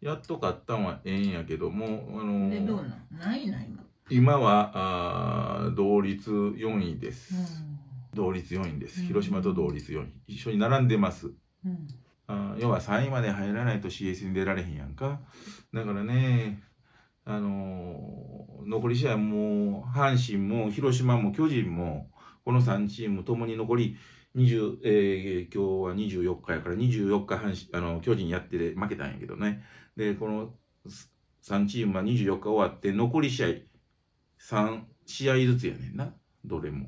やっと買ったんはええんやけども、あのでどうなんないな今今はあ同率4位です、うん、同率4位です、広島と同率4位一緒に並んでます、うん、あ要は3位まで入らないと CS に出られへんやんかだからねあのー、残り試合も阪神も広島も巨人もこの3チームともに残り20、えー、今日は24日やから24日阪神あの巨人やって負けたんやけどねで、この3チームは24日終わって、残り試合、3試合ずつやねんな、どれも。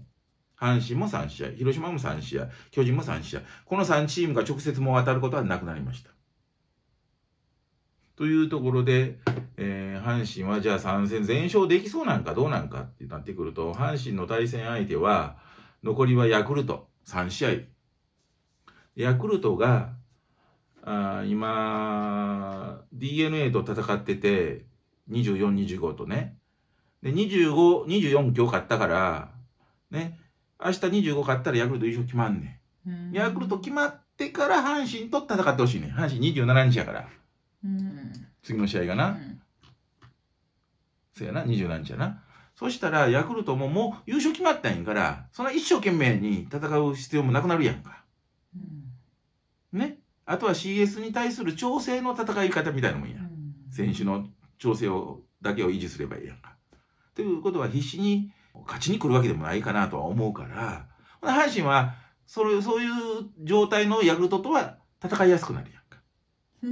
阪神も3試合、広島も3試合、巨人も3試合。この3チームが直接も当たることはなくなりました。というところで、えー、阪神はじゃあ3戦全勝できそうなんかどうなんかってなってくると、阪神の対戦相手は、残りはヤクルト3試合。ヤクルトがあ今、DNA と戦ってて、24、25とね。で、25、24今日勝ったから、ね、明日25勝ったらヤクルト優勝決まんねん。ヤクルト決まってから阪神と戦ってほしいねん。阪神27日やから。次の試合がな。そやな、27日やな。そしたら、ヤクルトももう優勝決まったんやから、そんな一生懸命に戦う必要もなくなるやんか。あとは CS に対する調整の戦い方みたいなもんや。選手の調整をだけを維持すればいいやんか。ということは必死に勝ちに来るわけでもないかなとは思うから、阪神はそれそういう状態のヤクルトとは戦いやすくなるやんか。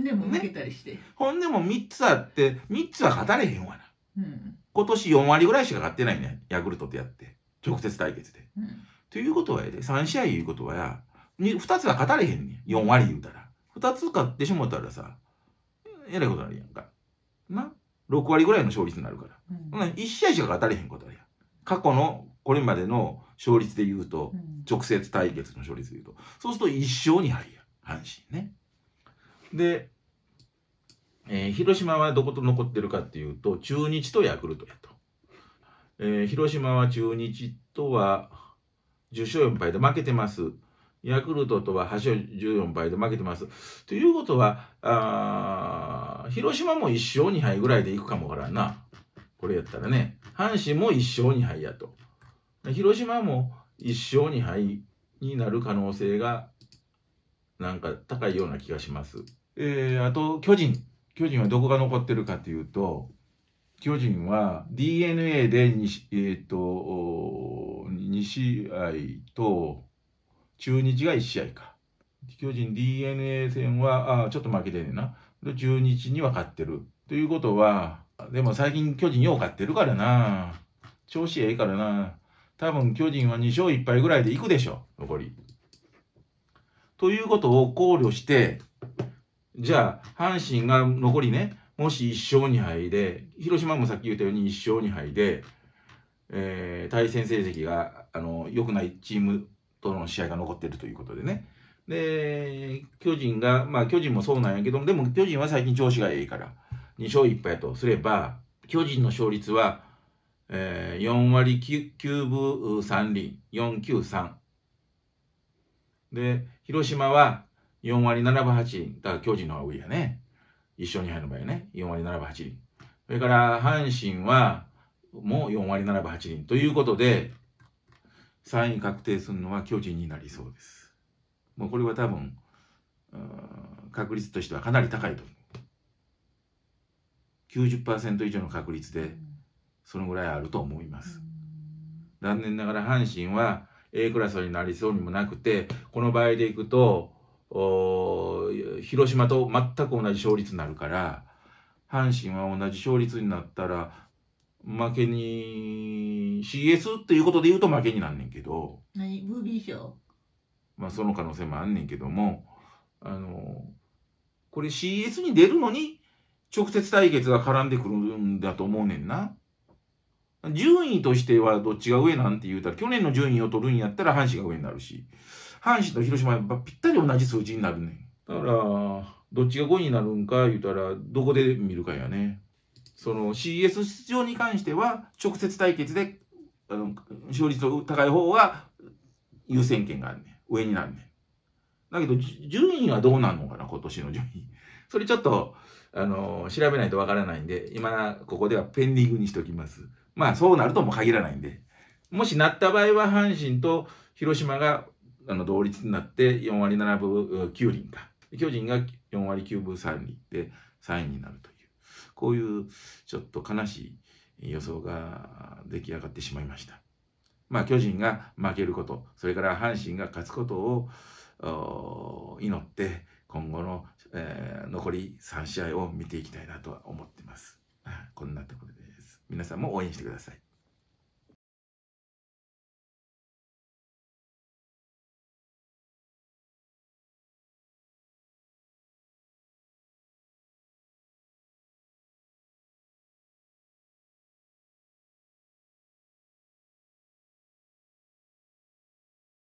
でも負けたりして。ほんでも3つあって、3つは勝たれへんわな。うん、今年4割ぐらいしか勝ってないね、ヤクルトとやって。直接対決で。うん、ということはやで、3試合いうことはや、2, 2つは勝たれへんねん。4割言うたら。2つ買ってしもたらさ、えらいことなるやんか。な ?6 割ぐらいの勝率になるから。うん、1試合しか当たれへんことあるや。ん過去のこれまでの勝率で言うと、うん、直接対決の勝率で言うと、そうすると1勝2敗や。阪神ね。で、えー、広島はどこと残ってるかっていうと、中日とヤクルトやと。えー、広島は中日とは10勝4敗で負けてます。ヤクルトとは8勝14敗で負けてます。ということは、あ広島も1勝2敗ぐらいでいくかもわからんな。これやったらね。阪神も1勝2敗やと。広島も1勝2敗になる可能性がなんか高いような気がします。えー、あと巨人。巨人はどこが残ってるかというと、巨人は DNA で西、えーと、と西愛と中日が1試合か。巨人 DNA 戦は、あちょっと負けてねんな。中日には勝ってる。ということは、でも最近巨人よう勝ってるからな。調子ええからな。多分巨人は2勝1敗ぐらいでいくでしょ。残り。ということを考慮して、じゃあ、阪神が残りね、もし1勝2敗で、広島もさっき言ったように1勝2敗で、えー、対戦成績が、あの、良くないチームとの試合が残っているということでね。で、巨人が、まあ巨人もそうなんやけども、でも巨人は最近調子がいいから、2勝1敗とすれば、巨人の勝率は、えー、4割 9, 9分3厘、493。で、広島は4割7分8厘。だから巨人の方が上やね。一勝2敗の場合ね。4割7分8厘。それから阪神はもう4割7分8厘。ということで、3位確定するのは巨人になりそうです。もうこれは多分、確率としてはかなり高いと思う。90%以上の確率で、そのぐらいあると思います。残念ながら阪神は A クラスになりそうにもなくて、この場合でいくと、広島と全く同じ勝率になるから、阪神は同じ勝率になったら、負けに、CS っていうことで言うと負けになんねんけど。何ブービー賞まあその可能性もあんねんけども、あの、これ CS に出るのに直接対決が絡んでくるんだと思うねんな。順位としてはどっちが上なんて言うたら、去年の順位を取るんやったら阪神が上になるし、阪神と広島はぴったり同じ数字になるねん。だから、どっちが5位になるんか言うたら、どこで見るかやね。その CS 出場に関しては、直接対決で、あの、勝率の高い方は優先権があるね。上になるね。だけど、順位はどうなるのかな、今年の順位。それちょっと、あの、調べないとわからないんで、今、ここではペンディングにしておきます。まあ、そうなるとも限らないんで。もしなった場合は、阪神と広島が、あの、同率になって、4割7分9厘か。巨人が4割9分3厘で3位になるという。こういうちょっと悲しい予想が出来上がってしまいました。まあ、巨人が負けること、それから阪神が勝つことを祈って、今後の、えー、残り3試合を見ていきたいなとは思ってます。こんなところです。皆さんも応援してください。